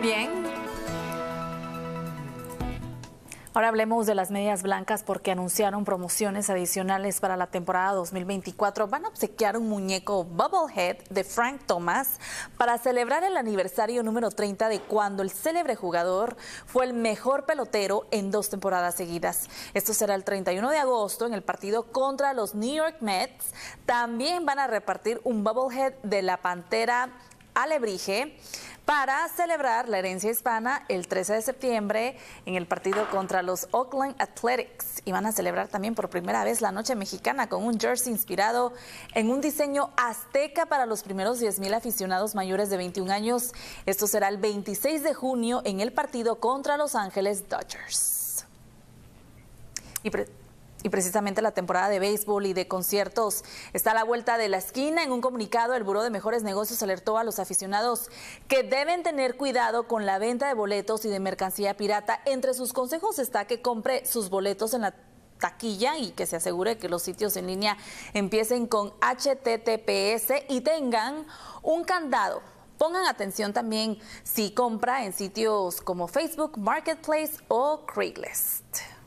Bien. Ahora hablemos de las medias blancas porque anunciaron promociones adicionales para la temporada 2024. Van a obsequiar un muñeco Bubblehead de Frank Thomas para celebrar el aniversario número 30 de cuando el célebre jugador fue el mejor pelotero en dos temporadas seguidas. Esto será el 31 de agosto en el partido contra los New York Mets. También van a repartir un Bubblehead de la Pantera Alebrije para celebrar la herencia hispana el 13 de septiembre en el partido contra los Oakland Athletics. Y van a celebrar también por primera vez la noche mexicana con un jersey inspirado en un diseño azteca para los primeros 10.000 aficionados mayores de 21 años. Esto será el 26 de junio en el partido contra Los Ángeles Dodgers. Y precisamente la temporada de béisbol y de conciertos está a la vuelta de la esquina. En un comunicado, el Buró de Mejores Negocios alertó a los aficionados que deben tener cuidado con la venta de boletos y de mercancía pirata. Entre sus consejos está que compre sus boletos en la taquilla y que se asegure que los sitios en línea empiecen con HTTPS y tengan un candado Pongan atención también si compra en sitios como Facebook, Marketplace o Craigslist.